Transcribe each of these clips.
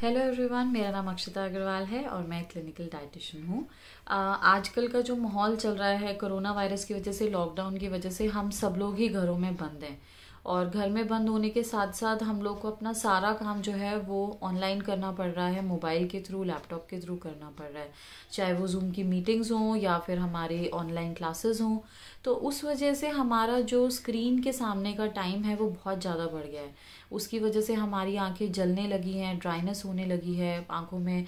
hello everyone मेरा नाम अक्षता अग्रवाल है और मैं क्लिनिकल डाइटिशियन हूँ आजकल का जो माहौल चल रहा है कोरोना वायरस की वजह से लॉकडाउन की वजह से हम सब लोग ही घरों में बंद हैं और घर में बंद होने के साथ साथ हम लोग को अपना सारा काम जो है वो ऑनलाइन करना पड़ रहा है मोबाइल के थ्रू लैपटॉप के थ्रू करना पड़ रहा है चाहे वो जूम की मीटिंग्स हों या फिर हमारी ऑनलाइन क्लासेस हों तो उस वजह से हमारा जो स्क्रीन के सामने का टाइम है वो बहुत ज़्यादा बढ़ गया है उसकी वजह से हमारी आंखें जलने लगी हैं ड्राइनेस होने लगी है आंखों में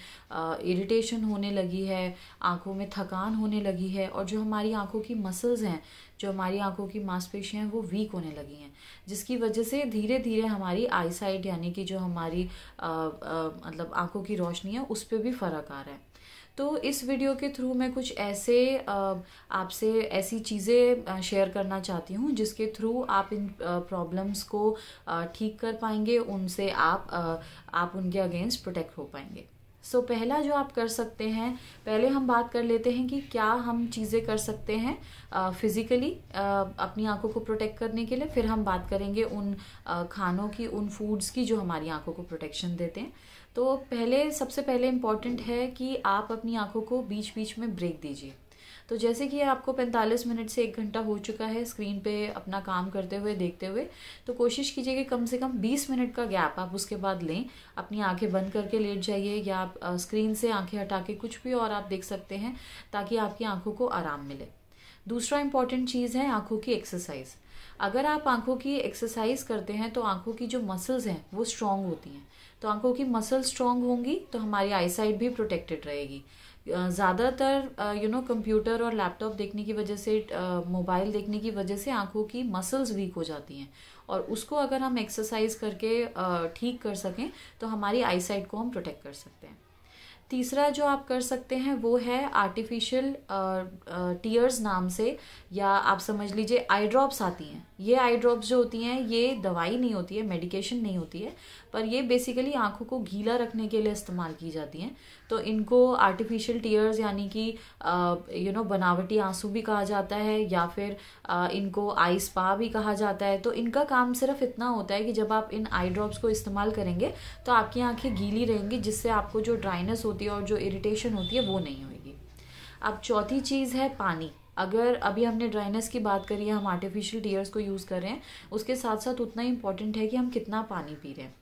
इरिटेशन होने लगी है आंखों में थकान होने लगी है और जो हमारी आंखों की मसल्स हैं जो हमारी आंखों की मांसपेशियां हैं वो वीक होने लगी हैं जिसकी वजह से धीरे धीरे हमारी आईसाइट यानी कि जो हमारी आ, आ, मतलब आंखों की रोशनी है उस पर भी फ़र्क आ रहा है तो इस वीडियो के थ्रू मैं कुछ ऐसे आपसे ऐसी चीज़ें शेयर करना चाहती हूँ जिसके थ्रू आप इन प्रॉब्लम्स को ठीक कर पाएंगे उनसे आप आप उनके अगेंस्ट प्रोटेक्ट हो पाएंगे सो so, पहला जो आप कर सकते हैं पहले हम बात कर लेते हैं कि क्या हम चीज़ें कर सकते हैं फिज़िकली अपनी आंखों को प्रोटेक्ट करने के लिए फिर हम बात करेंगे उन आ, खानों की उन फूड्स की जो हमारी आंखों को प्रोटेक्शन देते हैं तो पहले सबसे पहले इम्पॉर्टेंट है कि आप अपनी आंखों को बीच बीच में ब्रेक दीजिए तो जैसे कि आपको 45 मिनट से एक घंटा हो चुका है स्क्रीन पे अपना काम करते हुए देखते हुए तो कोशिश कीजिए कि कम से कम 20 मिनट का गैप आप उसके बाद लें अपनी आंखें बंद करके लेट जाइए या आप स्क्रीन से आंखें हटा के कुछ भी और आप देख सकते हैं ताकि आपकी आंखों को आराम मिले दूसरा इंपॉर्टेंट चीज़ है आंखों की एक्सरसाइज अगर आप आंखों की एक्सरसाइज करते हैं तो आंखों की जो मसल्स हैं वो स्ट्रांग होती हैं तो आंखों की मसल्स स्ट्रांग होंगी तो हमारी आईसाइट भी प्रोटेक्टेड रहेगी ज़्यादातर यू नो कंप्यूटर और लैपटॉप देखने की वजह से मोबाइल देखने की वजह से आंखों की मसल्स वीक हो जाती हैं और उसको अगर हम एक्सरसाइज करके ठीक कर सकें तो हमारी आईसाइट को हम प्रोटेक्ट कर सकते हैं तीसरा जो आप कर सकते हैं वो है आर्टिफिशियल टीयर्स नाम से या आप समझ लीजिए आई ड्रॉप्स आती हैं ये आई ड्रॉप्स जो होती हैं ये दवाई नहीं होती है मेडिकेशन नहीं होती है पर ये बेसिकली आंखों को गीला रखने के लिए इस्तेमाल की जाती हैं तो इनको आर्टिफिशियल टीयर्स यानी कि यू नो बनावटी आंसू भी कहा जाता है या फिर आ, इनको आई स्पा भी कहा जाता है तो इनका काम सिर्फ इतना होता है कि जब आप इन आई ड्रॉप्स को इस्तेमाल करेंगे तो आपकी आँखें गीली रहेंगी जिससे आपको जो ड्राइनेस होती है और जो इरिटेशन होती है वो नहीं होगी अब चौथी चीज़ है पानी अगर अभी हमने ड्राइनेस की बात करी है हम आर्टिफिशियल टीयर्स को यूज़ कर रहे हैं उसके साथ साथ उतना ही इम्पॉर्टेंट है कि हम कितना पानी पी रहे हैं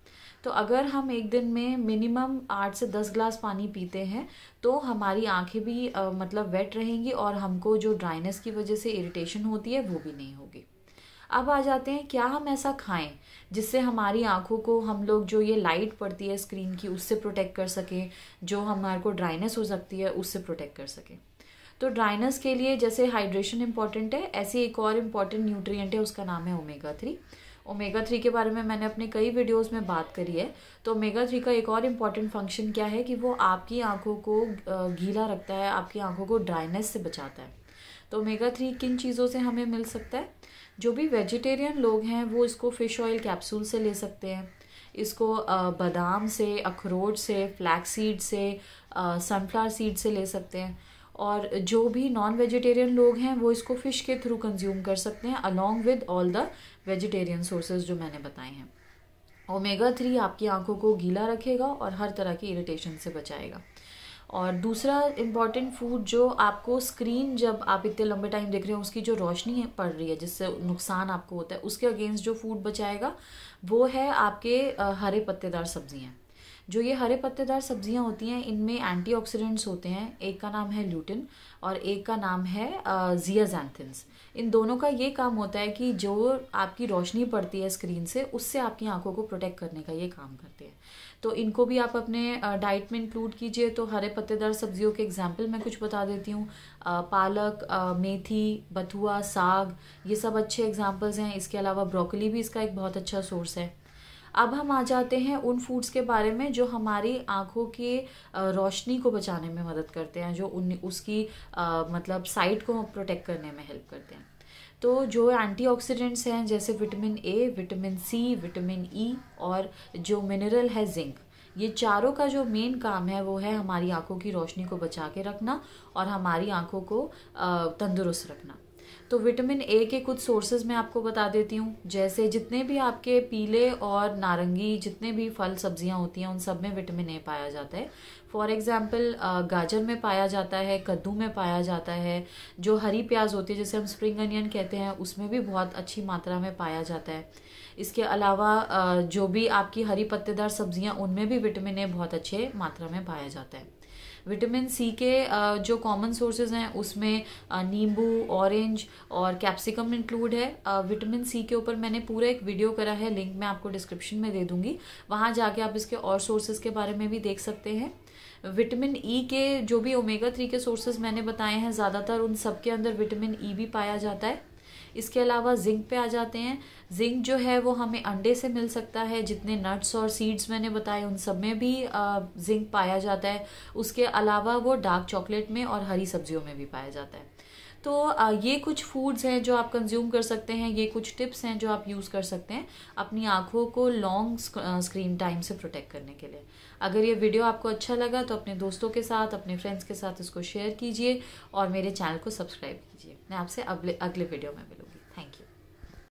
तो अगर हम एक दिन में मिनिमम आठ से दस ग्लास पानी पीते हैं तो हमारी आंखें भी आ, मतलब वेट रहेंगी और हमको जो ड्राइनेस की वजह से इरिटेशन होती है वो भी नहीं होगी अब आ जाते हैं क्या हम ऐसा खाएं जिससे हमारी आंखों को हम लोग जो ये लाइट पड़ती है स्क्रीन की उससे प्रोटेक्ट कर सकें जो हमारे को ड्राइनेस हो सकती है उससे प्रोटेक्ट कर सकें तो ड्राइनेस के लिए जैसे हाइड्रेशन इंपॉर्टेंट है ऐसे एक और इम्पॉर्टेंट न्यूट्रिएंट है उसका नाम है ओमेगा थ्री ओमेगा थ्री के बारे में मैंने अपने कई वीडियोस में बात करी है तो ओमेगा थ्री का एक और इम्पॉर्टेंट फंक्शन क्या है कि वो आपकी आंखों को गीला रखता है आपकी आंखों को ड्राइनेस से बचाता है तो ओमेगा थ्री किन चीज़ों से हमें मिल सकता है जो भी वेजिटेरियन लोग हैं वो इसको फ़िश ऑयल कैप्सूल से ले सकते हैं इसको बादाम से अखरोट से फ्लैक्स सीड से सनफ्लावर सीड से ले सकते हैं और जो भी नॉन वेजिटेरियन लोग हैं वो इसको फ़िश के थ्रू कंज्यूम कर सकते हैं along with all the vegetarian sources जो मैंने बताए हैं ओमेगा थ्री आपकी आंखों को गीला रखेगा और हर तरह की इरिटेशन से बचाएगा और दूसरा इम्पॉर्टेंट फूड जो आपको स्क्रीन जब आप इतने लंबे टाइम देख रहे हो उसकी जो रोशनी है पड़ रही है जिससे नुकसान आपको होता है उसके अगेंस्ट जो फूड बचाएगा वो है आपके हरे पत्तेदार सब्जियाँ जो ये हरे पत्तेदार सब्जियां होती हैं इनमें एंटीऑक्सीडेंट्स होते हैं एक का नाम है ल्यूटिन और एक का नाम है जियाजैंथिन्स इन दोनों का ये काम होता है कि जो आपकी रोशनी पड़ती है स्क्रीन से उससे आपकी आंखों को प्रोटेक्ट करने का ये काम करते हैं तो इनको भी आप अपने डाइट में इंक्लूड कीजिए तो हरे पत्तेदार सब्जियों के एग्जाम्पल मैं कुछ बता देती हूँ पालक मेथी बथुआ साग ये सब अच्छे एग्जाम्पल्स हैं इसके अलावा ब्रोकली भी इसका एक बहुत अच्छा सोर्स है अब हम आ जाते हैं उन फूड्स के बारे में जो हमारी आँखों की रोशनी को बचाने में मदद करते हैं जो उन उसकी आ, मतलब साइट को प्रोटेक्ट करने में हेल्प करते हैं तो जो एंटीऑक्सीडेंट्स हैं जैसे vitamin A vitamin C vitamin E और जो मिनरल है जिंक ये चारों का जो मेन काम है वो है हमारी आंखों की रोशनी को बचा के रखना और हमारी आंखों को तंदुरुस्त रखना तो विटामिन ए के कुछ सोर्सेज मैं आपको बता देती हूँ जैसे जितने भी आपके पीले और नारंगी जितने भी फल सब्जियाँ होती हैं उन सब में विटामिन ए पाया जाता है फॉर एग्ज़ाम्पल गाजर में पाया जाता है कद्दू में पाया जाता है जो हरी प्याज होती है जैसे हम स्प्रिंग अनियन कहते हैं उसमें भी बहुत अच्छी मात्रा में पाया जाता है इसके अलावा जो भी आपकी हरी पत्तेदार सब्जियां उनमें भी विटामिन ए बहुत अच्छे मात्रा में पाया जाता है विटामिन सी के जो कॉमन सोर्सेज हैं उसमें नींबू ऑरेंज और कैप्सिकम इंक्लूड है विटामिन सी के ऊपर मैंने पूरा एक वीडियो करा है लिंक मैं आपको डिस्क्रिप्शन में दे दूंगी वहाँ जाके आप इसके और सोर्सेज के बारे में भी देख सकते हैं विटामिन ई e के जो भी ओमेगा थ्री के सोर्सेज मैंने बताए हैं ज़्यादातर उन सब के अंदर विटामिन ई e भी पाया जाता है इसके अलावा जिंक पे आ जाते हैं जिंक जो है वो हमें अंडे से मिल सकता है जितने नट्स और सीड्स मैंने बताए उन सब में भी जिंक पाया जाता है उसके अलावा वो डार्क चॉकलेट में और हरी सब्जियों में भी पाया जाता है तो ये कुछ फूड्स हैं जो आप कंज्यूम कर सकते हैं ये कुछ टिप्स हैं जो आप यूज़ कर सकते हैं अपनी आँखों को लॉन्ग स्क्रीन टाइम से प्रोटेक्ट करने के लिए अगर ये वीडियो आपको अच्छा लगा तो अपने दोस्तों के साथ अपने फ्रेंड्स के साथ इसको शेयर कीजिए और मेरे चैनल को सब्सक्राइब कीजिए मैं आपसे अगले अगले वीडियो में मिलूँगी थैंक यू